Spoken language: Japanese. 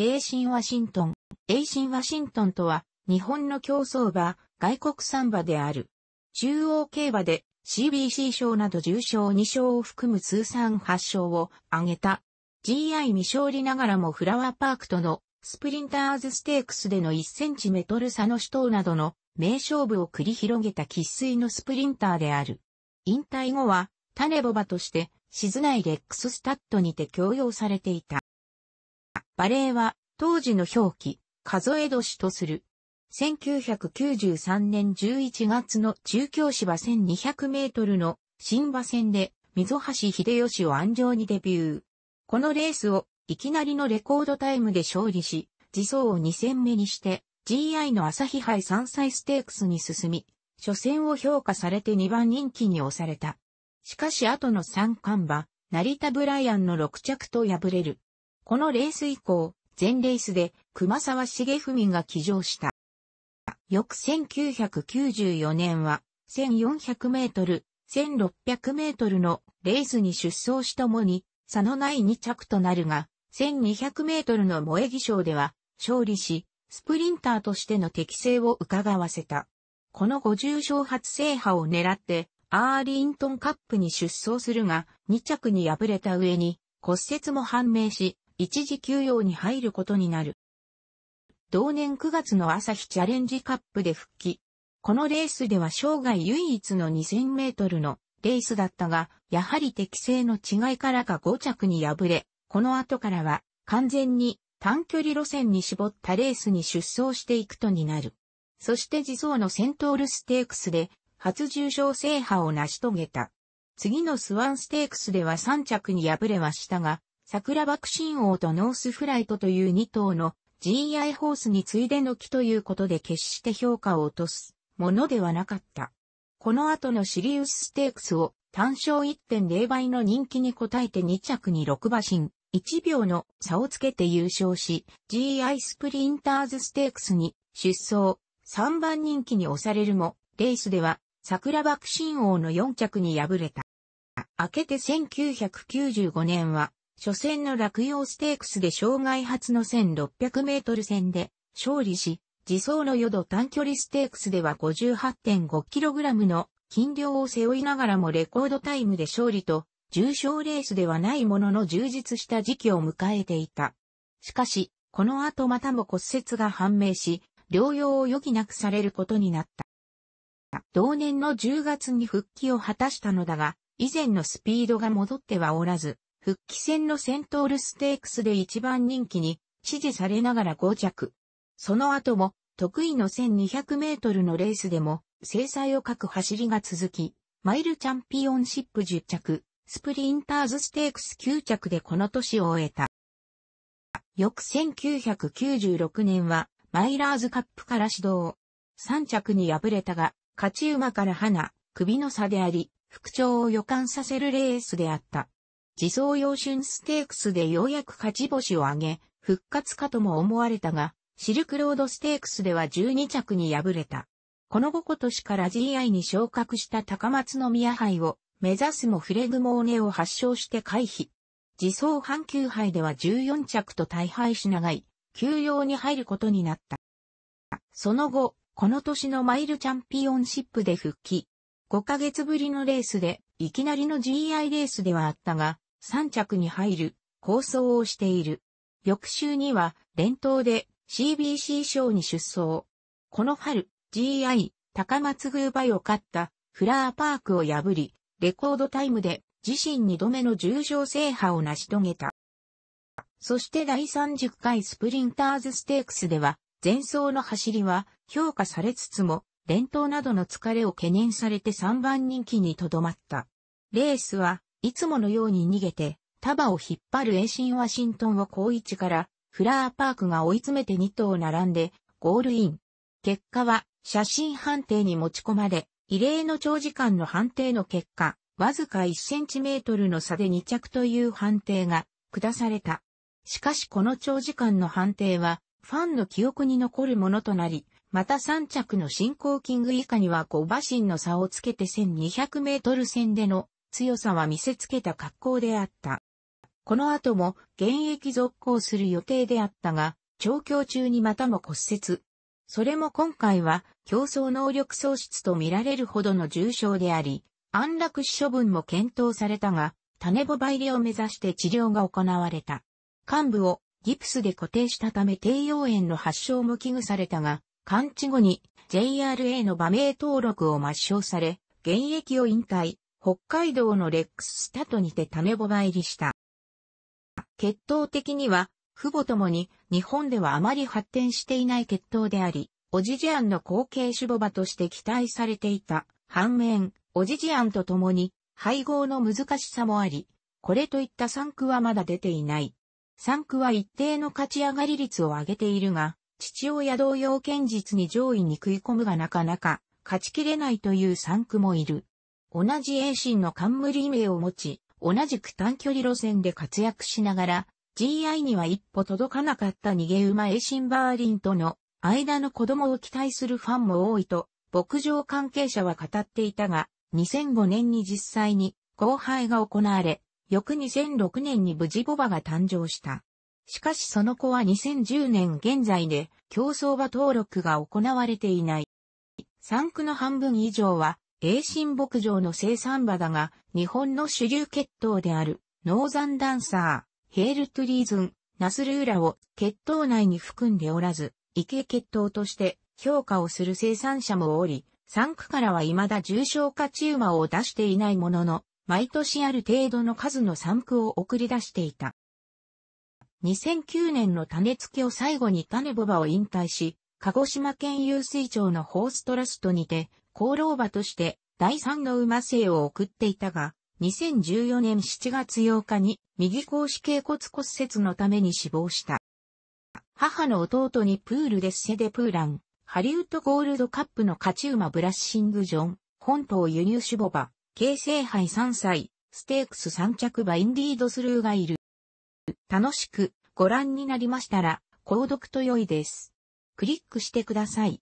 英神ワシントン。英神ワシントンとは、日本の競争馬、外国産馬である。中央競馬で CBC 賞など重賞2賞を含む通算8勝を挙げた。GI 未勝利ながらもフラワーパークとのスプリンターズステークスでの1センチメートル差の死闘などの名勝負を繰り広げた喫水のスプリンターである。引退後は、種ボバとして、静内レックススタッドにて強要されていた。バレーは当時の表記、数え年とする。1993年11月の中京芝1200メートルの新馬戦で溝橋秀吉を安城にデビュー。このレースをいきなりのレコードタイムで勝利し、自走を2戦目にして GI の朝日杯3歳ステークスに進み、初戦を評価されて2番人気に押された。しかし後の三冠馬、成田ブライアンの6着と敗れる。このレース以降、全レースで熊沢重文が騎乗した。翌1994年は、1400メートル、1600メートルのレースに出走しともに、差のない2着となるが、1200メートルの萌木賞では、勝利し、スプリンターとしての適性を伺わせた。この50勝初制覇を狙って、アーリントンカップに出走するが、2着に敗れた上に、骨折も判明し、一時休養に入ることになる。同年9月の朝日チャレンジカップで復帰。このレースでは生涯唯一の2000メートルのレースだったが、やはり適性の違いからか5着に敗れ、この後からは完全に短距離路線に絞ったレースに出走していくとになる。そして自走のセントールステークスで初重賞制覇を成し遂げた。次のスワンステークスでは3着に敗れはしたが、桜爆心王とノースフライトという2頭の GI ホースに次いでの木ということで決して評価を落とすものではなかった。この後のシリウスステークスを単勝1.0倍の人気に応えて2着に6馬身、1秒の差をつけて優勝し、GI スプリンターズステークスに出走、3番人気に押されるも、レースでは桜爆心王の4着に敗れた。明けて1995年は初戦の落葉ステークスで障害初の1600メートル戦で勝利し、自走の淀短距離ステークスでは5 8 5ラムの金量を背負いながらもレコードタイムで勝利と、重賞レースではないものの充実した時期を迎えていた。しかし、この後またも骨折が判明し、療養を余儀なくされることになった。同年の10月に復帰を果たしたのだが、以前のスピードが戻ってはおらず、復帰戦のセントールステークスで一番人気に支持されながら5着。その後も得意の1200メートルのレースでも制裁を欠く走りが続き、マイルチャンピオンシップ10着、スプリンターズステークス9着でこの年を終えた。翌1996年はマイラーズカップから始動。3着に敗れたが、勝ち馬から花、首の差であり、復調を予感させるレースであった。自走用春ステークスでようやく勝ち星を挙げ、復活かとも思われたが、シルクロードステークスでは12着に敗れた。この後今年から GI に昇格した高松宮杯を目指すもフレグモーネを発症して回避。自走阪急杯では14着と大敗し長い、休養に入ることになった。その後、この年のマイルチャンピオンシップで復帰。5ヶ月ぶりのレースで、いきなりの GI レースではあったが、三着に入る構想をしている。翌週には連投で CBC 賞に出走。この春、GI 高松宮杯を勝ったフラーパークを破り、レコードタイムで自身2度目の重賞制覇を成し遂げた。そして第30回スプリンターズステークスでは、前走の走りは評価されつつも、連投などの疲れを懸念されて3番人気にとどまった。レースはいつものように逃げて、束を引っ張る遠心ワシントンを高位置から、フラーパークが追い詰めて2頭並んで、ゴールイン。結果は、写真判定に持ち込まれ、異例の長時間の判定の結果、わずか1センチメートルの差で2着という判定が下された。しかしこの長時間の判定は、ファンの記憶に残るものとなり、また3着の進行キング以下には5馬身の差をつけて1200メートル線での強さは見せつけた格好であった。この後も現役続行する予定であったが、調教中にまたも骨折。それも今回は競争能力喪失と見られるほどの重傷であり、安楽死処分も検討されたが、種ボバ入りを目指して治療が行われた。幹部をギプスで固定したため低用炎の発症も危惧されたが、完治後に JRA の馬名登録を抹消され、現役を引退。北海道のレックススタとにて種ぼば入りした。血統的には、父母ともに日本ではあまり発展していない血統であり、オジジアンの後継主母場として期待されていた。反面、オジジアンとともに配合の難しさもあり、これといった産区はまだ出ていない。産区は一定の勝ち上がり率を上げているが、父親同様堅実に上位に食い込むがなかなか勝ちきれないという産区もいる。同じ英進の冠名を持ち、同じく短距離路線で活躍しながら、GI には一歩届かなかった逃げ馬英進バーリンとの間の子供を期待するファンも多いと、牧場関係者は語っていたが、2005年に実際に後輩が行われ、翌2006年に無事ボバが誕生した。しかしその子は2010年現在で競争馬登録が行われていない。産区の半分以上は栄新牧場の生産馬だが、日本の主流血統である、ノーザンダンサー、ヘールトゥリーズン、ナスルーラを血統内に含んでおらず、異形血統として評価をする生産者もおり、産区からは未だ重症化チマを出していないものの、毎年ある程度の数の産区を送り出していた。2009年の種付けを最後に種ボバを引退し、鹿児島県有水町のホーストラストにて、功労馬として第三の馬生を送っていたが、2014年7月8日に右甲子頸骨骨折のために死亡した。母の弟にプールデッセデプーラン、ハリウッドゴールドカップの勝ち馬ブラッシングジョン、本島輸入種母馬、京成杯3歳、ステークス3着馬インディードスルーがいる。楽しくご覧になりましたら、購読と良いです。クリックしてください。